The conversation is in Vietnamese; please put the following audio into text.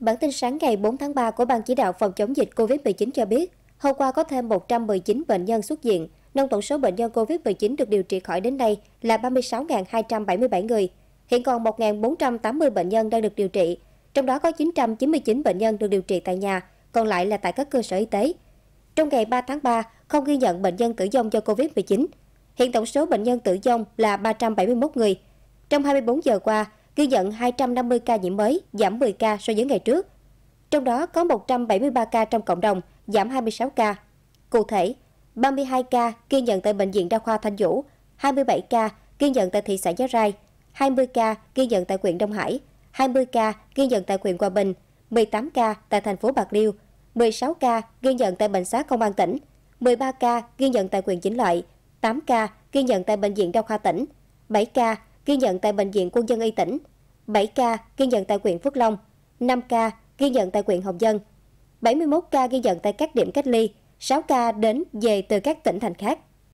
Bản tin sáng ngày 4 tháng 3 của Ban chỉ đạo phòng chống dịch COVID-19 cho biết, hôm qua có thêm 119 bệnh nhân xuất viện, nâng tổng số bệnh nhân COVID-19 được điều trị khỏi đến nay là 36.277 người. Hiện còn 1.480 bệnh nhân đang được điều trị, trong đó có 999 bệnh nhân được điều trị tại nhà, còn lại là tại các cơ sở y tế. Trong ngày 3 tháng 3, không ghi nhận bệnh nhân tử vong do COVID-19. Hiện tổng số bệnh nhân tử vong là 371 người. Trong 24 giờ qua, ghi nhận 250 ca nhiễm mới, giảm 10 ca so với ngày trước. Trong đó có 173 ca trong cộng đồng, giảm 26 ca. Cụ thể, 32 ca ghi nhận tại Bệnh viện Đa khoa Thanh Vũ, 27 ca ghi nhận tại thị xã Giá Rai, 20 ca ghi nhận tại huyện Đông Hải, 20 ca ghi nhận tại huyện Hòa Bình, 18 ca tại thành phố Bạc Liêu, 16 ca ghi nhận tại Bệnh xá Công an tỉnh, 13 ca ghi nhận tại huyện Vĩnh Lợi, 8 ca ghi nhận tại Bệnh viện Đa khoa tỉnh, 7 ca ghi nhận tại Bệnh viện Quân dân y tỉnh, 7 ca ghi nhận tại huyện Phước Long, 5 ca ghi nhận tại huyện Hồng Dân, 71 ca ghi nhận tại các điểm cách ly, 6 ca đến về từ các tỉnh thành khác.